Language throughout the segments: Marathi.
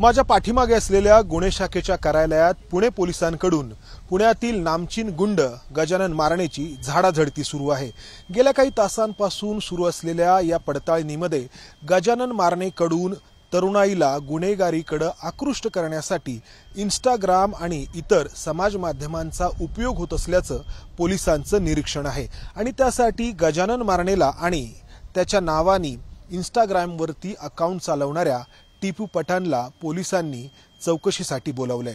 माझ्या पाठीमागे असलेल्या गुन्हे शाखेच्या कार्यालयात पुणे पोलिसांकडून पुण्यातील नामचीन गुंड गजानन मारणेची झाडाझडती सुरू आहे गेल्या काही तासांपासून सुरू असलेल्या या पडताळणीमध्ये गजानन मारणेकडून तरुणाईला गुन्हेगारीकडे आकृष्ट करण्यासाठी इन्स्टाग्राम आणि इतर समाज माध्यमांचा उपयोग होत असल्याचं पोलिसांचं निरीक्षण आहे आणि त्यासाठी गजानन मारणेला आणि त्याच्या नावानी इन्स्टाग्रामवरती अकाउंट चालवणाऱ्या टिपू पठाणला पोलिसांनी चौकशीसाठी बोलावलंय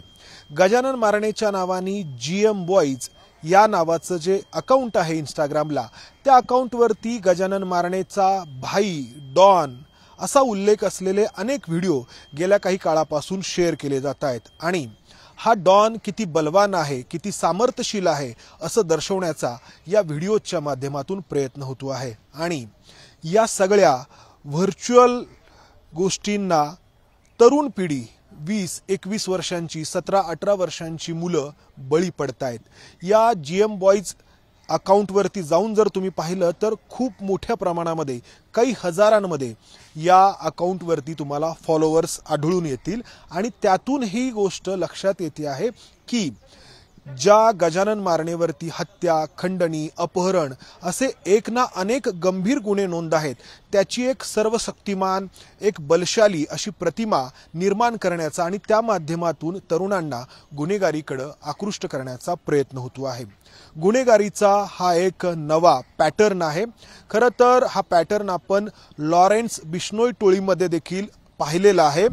गजानन मारणेच्या नावाने जी एम बॉईज या नावाचं जे अकाउंट आहे इंस्टाग्रामला त्या अकाउंटवरती गजानन मारणेचा भाई डॉन असा उल्लेख असलेले अनेक व्हिडिओ गेल्या काही काळापासून शेअर केले जात आहेत आणि हा डॉन किती बलवान आहे किती सामर्थ्यशील आहे असं दर्शवण्याचा या व्हिडिओच्या माध्यमातून प्रयत्न होतो आहे आणि या सगळ्या व्हर्च्युअल गोष्टींना तरुण पिढी वीस एकवीस वर्षांची सतरा अठरा वर्षांची मुलं बळी पडतायत या जी एम बॉईज अकाउंटवरती जाऊन जर तुम्ही पाहिलं तर खूप मोठ्या प्रमाणामध्ये काही हजारांमध्ये या अकाउंटवरती तुम्हाला फॉलोअर्स आढळून येतील आणि त्यातून ही गोष्ट लक्षात येते आहे की ज्या गजानन मारणेवरती हत्या खंडणी अपहरण असे एक ना अनेक गंभीर गुन्हे नोंद आहेत त्याची एक सर्वशक्तिमान एक बलशाली अशी प्रतिमा निर्माण करण्याचा आणि त्या माध्यमातून तरुणांना गुन्हेगारीकडं आकृष्ट करण्याचा प्रयत्न होतो आहे गुन्हेगारीचा हा एक नवा पॅटर्न आहे खरं तर हा पॅटर्न आपण लॉरेन्स बिश्नोई टोळीमध्ये देखील पाहिलेला आहे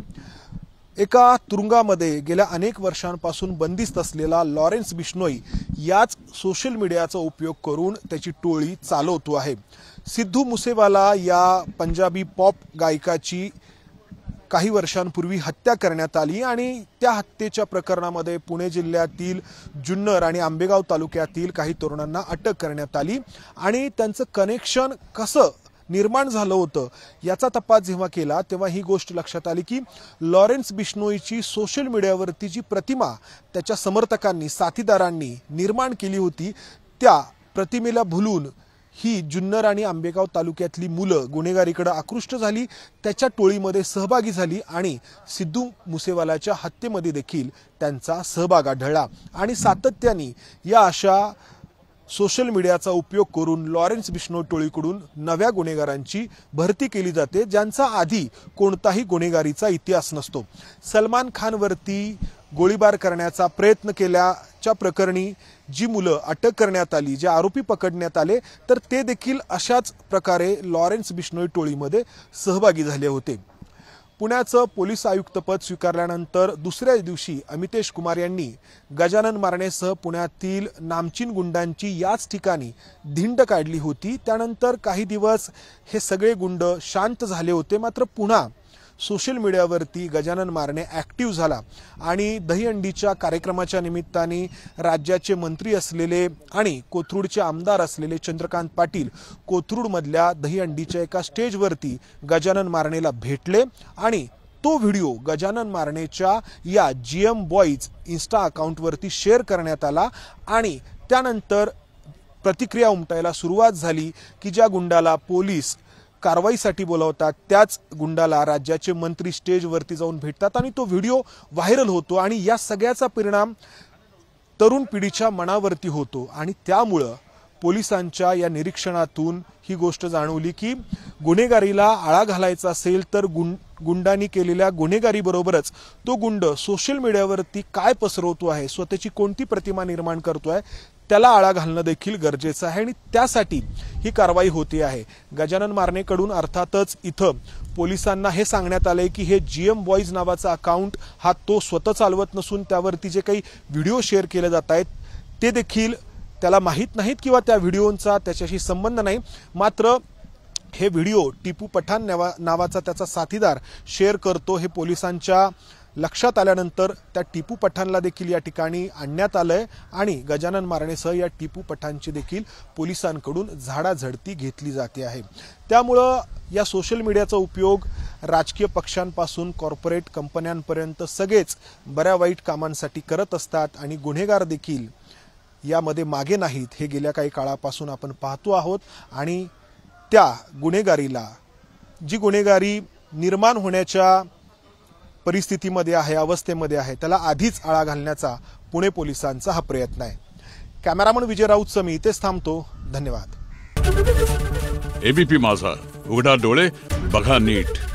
एका तुरुंगामध्ये गेल्या अनेक वर्षांपासून बंदिस्त असलेला लॉरेन्स बिश्नोई याच सोशल मीडियाचा उपयोग करून त्याची टोळी चालवतो आहे सिद्धू मुसेवाला या पंजाबी पॉप गायकाची काही वर्षांपूर्वी हत्या करण्यात आली आणि त्या हत्येच्या प्रकरणामध्ये पुणे जिल्ह्यातील जुन्नर आणि आंबेगाव तालुक्यातील काही तरुणांना अटक करण्यात आली आणि त्यांचं कनेक्शन कसं निर्माण झालं होतं याचा तपास जेव्हा केला तेव्हा ही गोष्ट लक्षात आली की लॉरेन्स बिश्नोईची सोशल मीडियावरती जी प्रतिमा त्याच्या समर्थकांनी साथीदारांनी निर्माण केली होती त्या प्रतिमेला भुलून ही जुन्नर आणि आंबेगाव तालुक्यातली मुलं गुन्हेगारीकडे आकृष्ट झाली त्याच्या टोळीमध्ये सहभागी झाली आणि सिद्धू मुसेवालाच्या हत्येमध्ये देखील त्यांचा सहभाग आढळला आणि सातत्याने या अशा सोशल मीडियाचा उपयोग करून लॉरेन्स बिश्नोई टोळीकडून नव्या गुन्हेगारांची भरती केली जाते ज्यांचा आधी कोणताही गुन्हेगारीचा इतिहास नसतो सलमान खानवरती गोळीबार करण्याचा प्रयत्न केल्याच्या प्रकरणी जी मुलं अटक करण्यात आली जे आरोपी पकडण्यात आले तर ते देखील अशाच प्रकारे लॉरेन्स बिश्नोई टोळीमध्ये सहभागी झाले होते पुण्याचं पोलीस आयुक्तपद स्वीकारल्यानंतर दुसऱ्या दिवशी अमितेश कुमार यांनी गजानन मारणेसह पुण्यातील नामचीन गुंडांची याच ठिकाणी धिंड काढली होती त्यानंतर काही दिवस हे सगळे गुंड शांत झाले होते मात्र पुन्हा सोशल मीडियावरती गजानन मारणे ॲक्टिव्ह झाला आणि दहीहंडीच्या कार्यक्रमाच्या निमित्ताने राज्याचे मंत्री असलेले आणि कोथरूडचे आमदार असलेले चंद्रकांत पाटील कोथरूडमधल्या दहीहंडीच्या एका स्टेजवरती गजानन मारणेला भेटले आणि तो व्हिडिओ गजानन मारणेच्या या जी एम बॉईज इन्स्टा अकाउंटवरती शेअर करण्यात आला आणि त्यानंतर प्रतिक्रिया उमटायला सुरुवात झाली की ज्या गुंडाला पोलीस कारवाईसाठी बोलावतात त्याच गुंडाला राज्याचे मंत्री स्टेजवरती जाऊन भेटतात आणि तो व्हिडिओ व्हायरल होतो आणि या सगळ्याचा परिणाम तरुण पिढीच्या मनावरती होतो आणि त्यामुळं पोलिसांच्या या निरीक्षणातून ही गोष्ट जाणवली की गुन्हेगारीला आळा घालायचा असेल तर गुंड गुंडांनी केलेल्या गुन्हेगारीबरोबरच तो गुंड सोशल मीडियावरती काय पसरवतो आहे स्वतःची कोणती प्रतिमा निर्माण करतो आहे त्याला आळा घालणं देखील गरजेचं आहे आणि त्यासाठी ही कारवाई होती आहे गजानन मारणेकडून अर्थातच इथं पोलिसांना हे सांगण्यात आलंय की हे जी एम बॉईज नावाचा अकाउंट हा तो स्वतः चालवत नसून त्यावरती जे काही व्हिडिओ शेअर केले जात आहेत ते देखील त्याला माहीत नाहीत किंवा त्या व्हिडिओंचा त्याच्याशी संबंध नाही मात्र हे व्हिडिओ टिपू पठाण नावाचा त्याचा साथीदार शेअर करतो हे पोलिसांच्या लक्षात आल्यानंतर त्या टिपू पठाणला देखील या ठिकाणी आणण्यात आलंय आणि गजानन मारणेसह या टिपू पठाणची देखील पोलिसांकडून झाडाझडती घेतली जाते आहे त्यामुळं या सोशल मीडियाचा उपयोग राजकीय पक्षांपासून कॉर्पोरेट कंपन्यांपर्यंत सगळेच बऱ्या वाईट कामांसाठी करत असतात आणि गुन्हेगार देखील यामध्ये मागे नाहीत हे गेल्या काही काळापासून आपण पाहतो आहोत आणि त्या गुन्हेगारीला जी गुन्हेगारी निर्माण होण्याच्या परिस्थितीमध्ये आहे अवस्थेमध्ये आहे त्याला आधीच आळा घालण्याचा पुणे पोलिसांचा हा प्रयत्न आहे कॅमेरामन विजय राऊतचं मी इथेच थांबतो धन्यवाद एबीपी माझा उघडा डोळे बघा नीट